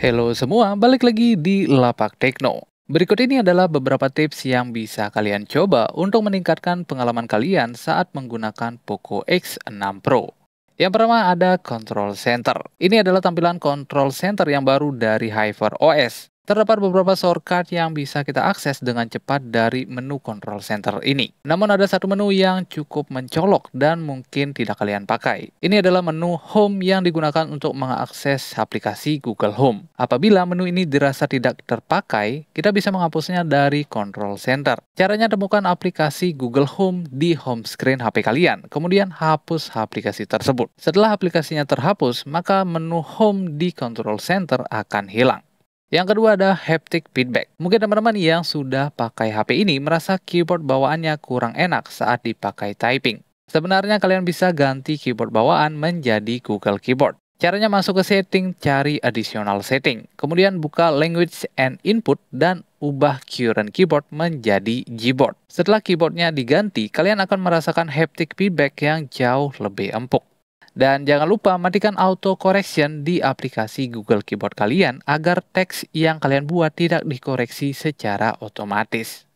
Hello semua, balik lagi di Lapak Tekno. Berikut ini adalah beberapa tips yang bisa kalian coba untuk meningkatkan pengalaman kalian saat menggunakan Poco X6 Pro. Yang pertama ada Control Center. Ini adalah tampilan Control Center yang baru dari Hyper OS. Terdapat beberapa shortcut yang bisa kita akses dengan cepat dari menu Control Center ini. Namun ada satu menu yang cukup mencolok dan mungkin tidak kalian pakai. Ini adalah menu Home yang digunakan untuk mengakses aplikasi Google Home. Apabila menu ini dirasa tidak terpakai, kita bisa menghapusnya dari Control Center. Caranya temukan aplikasi Google Home di home screen HP kalian, kemudian hapus aplikasi tersebut. Setelah aplikasinya terhapus, maka menu Home di Control Center akan hilang. Yang kedua ada haptic feedback. Mungkin teman-teman yang sudah pakai HP ini merasa keyboard bawaannya kurang enak saat dipakai typing. Sebenarnya kalian bisa ganti keyboard bawaan menjadi Google Keyboard. Caranya masuk ke setting, cari additional setting. Kemudian buka language and input dan ubah current keyboard menjadi Gboard. Setelah keyboardnya diganti, kalian akan merasakan haptic feedback yang jauh lebih empuk. Dan jangan lupa matikan auto correction di aplikasi Google Keyboard kalian agar teks yang kalian buat tidak dikoreksi secara otomatis.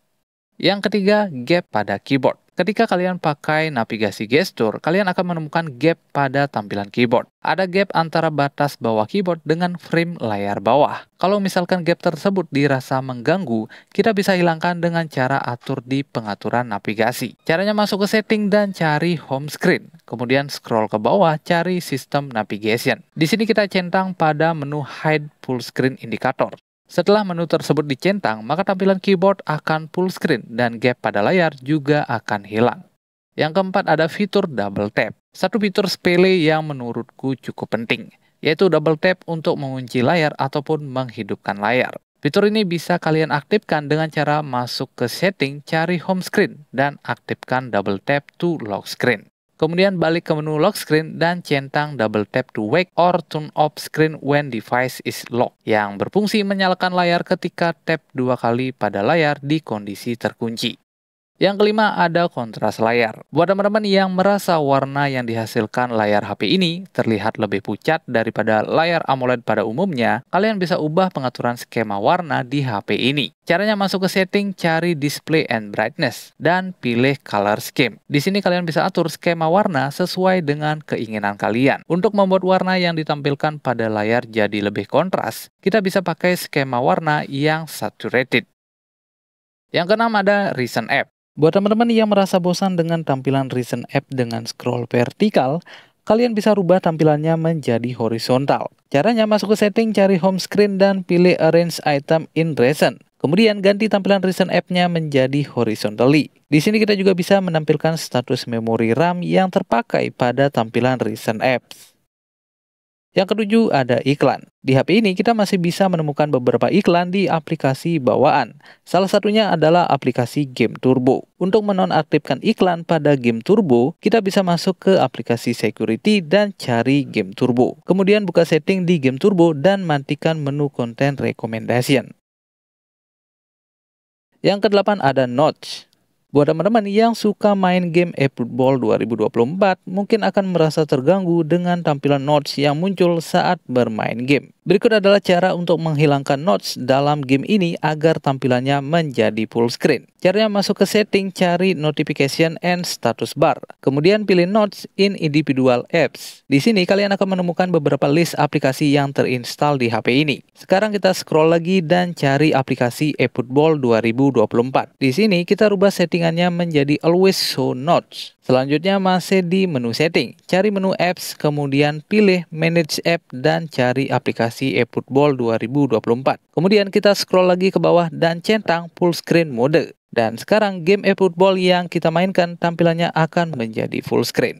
Yang ketiga, gap pada keyboard. Ketika kalian pakai navigasi gesture, kalian akan menemukan gap pada tampilan keyboard. Ada gap antara batas bawah keyboard dengan frame layar bawah. Kalau misalkan gap tersebut dirasa mengganggu, kita bisa hilangkan dengan cara atur di pengaturan navigasi. Caranya masuk ke setting dan cari home screen. Kemudian scroll ke bawah, cari sistem navigation. Di sini kita centang pada menu hide full screen indicator. Setelah menu tersebut dicentang, maka tampilan keyboard akan full screen dan gap pada layar juga akan hilang. Yang keempat ada fitur double tap. Satu fitur sepele yang menurutku cukup penting, yaitu double tap untuk mengunci layar ataupun menghidupkan layar. Fitur ini bisa kalian aktifkan dengan cara masuk ke setting, cari home screen, dan aktifkan double tap to lock screen. Kemudian balik ke menu lock screen dan centang double tap to wake or turn off screen when device is locked yang berfungsi menyalakan layar ketika tap dua kali pada layar di kondisi terkunci. Yang kelima ada kontras layar. Buat teman-teman yang merasa warna yang dihasilkan layar HP ini terlihat lebih pucat daripada layar AMOLED pada umumnya, kalian bisa ubah pengaturan skema warna di HP ini. Caranya masuk ke setting, cari display and brightness, dan pilih color scheme. Di sini kalian bisa atur skema warna sesuai dengan keinginan kalian. Untuk membuat warna yang ditampilkan pada layar jadi lebih kontras, kita bisa pakai skema warna yang saturated. Yang keenam ada Recent App. Buat teman-teman yang merasa bosan dengan tampilan Recent App dengan scroll vertikal, kalian bisa rubah tampilannya menjadi horizontal. Caranya masuk ke setting, cari home screen, dan pilih Arrange Item in Recent. Kemudian ganti tampilan recent app-nya menjadi horizontally. Di sini kita juga bisa menampilkan status memori RAM yang terpakai pada tampilan recent apps. Yang ketujuh ada iklan. Di HP ini kita masih bisa menemukan beberapa iklan di aplikasi bawaan. Salah satunya adalah aplikasi Game Turbo. Untuk menonaktifkan iklan pada Game Turbo, kita bisa masuk ke aplikasi Security dan cari Game Turbo. Kemudian buka setting di Game Turbo dan matikan menu konten recommendation. Yang kedelapan ada notch. Buat teman-teman yang suka main game eFootball 2024, mungkin akan merasa terganggu dengan tampilan notes yang muncul saat bermain game. Berikut adalah cara untuk menghilangkan notes dalam game ini agar tampilannya menjadi full screen. Caranya masuk ke setting, cari notification and status bar. Kemudian pilih notes in individual apps. Di sini kalian akan menemukan beberapa list aplikasi yang terinstall di HP ini. Sekarang kita scroll lagi dan cari aplikasi eFootball 2024. Di sini kita rubah setting settingannya menjadi always show notes. Selanjutnya masih di menu setting. Cari menu apps, kemudian pilih manage app dan cari aplikasi eFootball 2024. Kemudian kita scroll lagi ke bawah dan centang full screen mode. Dan sekarang game eFootball yang kita mainkan tampilannya akan menjadi full screen.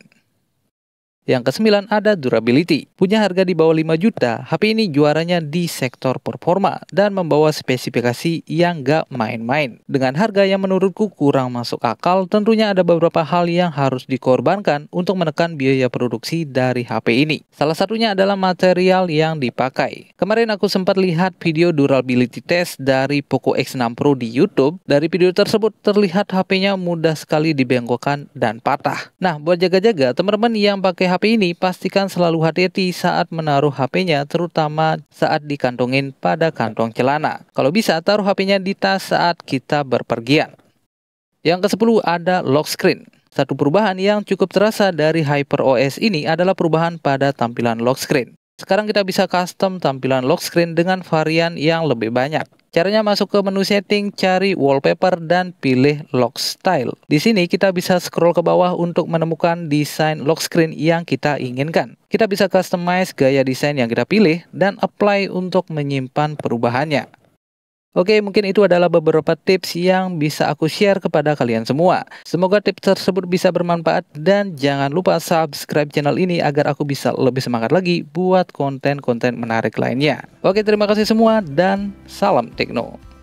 Yang kesembilan ada durability. Punya harga di bawah 5 juta, HP ini juaranya di sektor performa dan membawa spesifikasi yang gak main-main. Dengan harga yang menurutku kurang masuk akal, tentunya ada beberapa hal yang harus dikorbankan untuk menekan biaya produksi dari HP ini. Salah satunya adalah material yang dipakai. Kemarin aku sempat lihat video durability test dari Poco X6 Pro di YouTube. Dari video tersebut terlihat HP-nya mudah sekali dibengkokkan dan patah. Nah, buat jaga-jaga, teman-teman yang pakai HP ini, pastikan selalu hati-hati saat menaruh HP-nya, terutama saat dikantongin pada kantong celana. Kalau bisa, taruh HP-nya di tas saat kita berpergian. Yang ke-10 ada lock screen. Satu perubahan yang cukup terasa dari HyperOS ini adalah perubahan pada tampilan lock screen. Sekarang kita bisa custom tampilan lock screen dengan varian yang lebih banyak. Caranya masuk ke menu setting, cari wallpaper dan pilih lock style. Di sini kita bisa scroll ke bawah untuk menemukan desain lock screen yang kita inginkan. Kita bisa customize gaya desain yang kita pilih dan apply untuk menyimpan perubahannya. Oke, mungkin itu adalah beberapa tips yang bisa aku share kepada kalian semua. Semoga tips tersebut bisa bermanfaat dan jangan lupa subscribe channel ini agar aku bisa lebih semangat lagi buat konten-konten menarik lainnya. Oke, terima kasih semua dan salam Tekno.